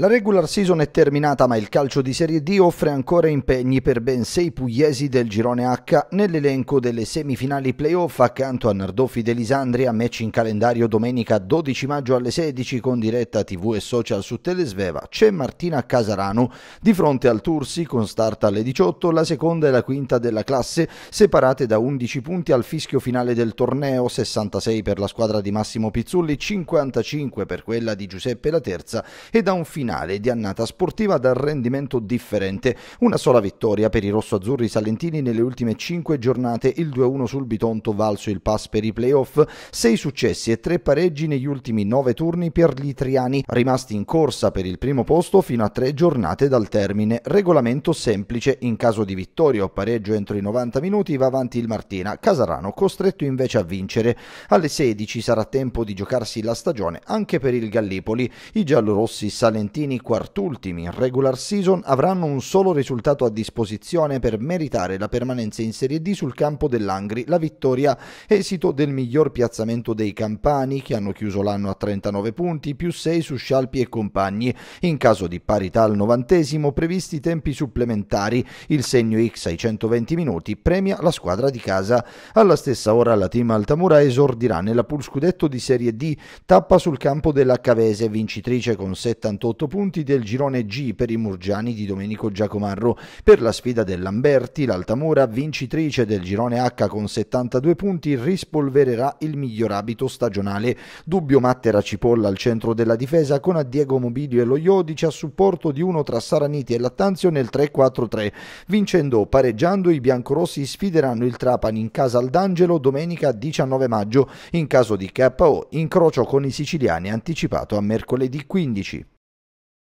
La regular season è terminata ma il calcio di Serie D offre ancora impegni per ben sei pugliesi del girone H nell'elenco delle semifinali playoff accanto a Nardoffi Delisandria, match in calendario domenica 12 maggio alle 16 con diretta tv e social su Telesveva, c'è Martina Casarano di fronte al Tursi con start alle 18, la seconda e la quinta della classe separate da 11 punti al fischio finale del torneo, 66 per la squadra di Massimo Pizzulli, 55 per quella di Giuseppe la terza e da un finale finale di annata sportiva dal rendimento differente. Una sola vittoria per i rossoazzurri salentini nelle ultime 5 giornate, il 2-1 sul Bitonto valso il pass per i playoff, 6 successi e 3 pareggi negli ultimi 9 turni per gli itriani, rimasti in corsa per il primo posto fino a 3 giornate dal termine. Regolamento semplice, in caso di vittoria o pareggio entro i 90 minuti va avanti il Martina, Casarano costretto invece a vincere. Alle 16 sarà tempo di giocarsi la stagione anche per il Gallipoli, i giallorossi salentini Trentini quartultimi in regular season avranno un solo risultato a disposizione per meritare la permanenza in Serie D sul campo dell'Angri, la vittoria esito del miglior piazzamento dei campani che hanno chiuso l'anno a 39 punti più 6 su Scialpi e compagni. In caso di parità al novantesimo previsti tempi supplementari, il segno X ai 120 minuti premia la squadra di casa. Alla stessa ora la team Altamura esordirà nella pool scudetto di Serie D, tappa sul campo della Cavese vincitrice con 78 punti del girone G per i murgiani di Domenico Giacomarro. Per la sfida dell'Amberti, l'Altamura, vincitrice del girone H con 72 punti, rispolvererà il miglior abito stagionale. Dubbio Mattera Cipolla al centro della difesa con a Diego Mobilio e lo Iodice a supporto di uno tra Saraniti e Lattanzio nel 3-4-3. Vincendo o pareggiando i biancorossi sfideranno il Trapani in casa al D'Angelo domenica 19 maggio. In caso di KO, incrocio con i siciliani anticipato a mercoledì 15.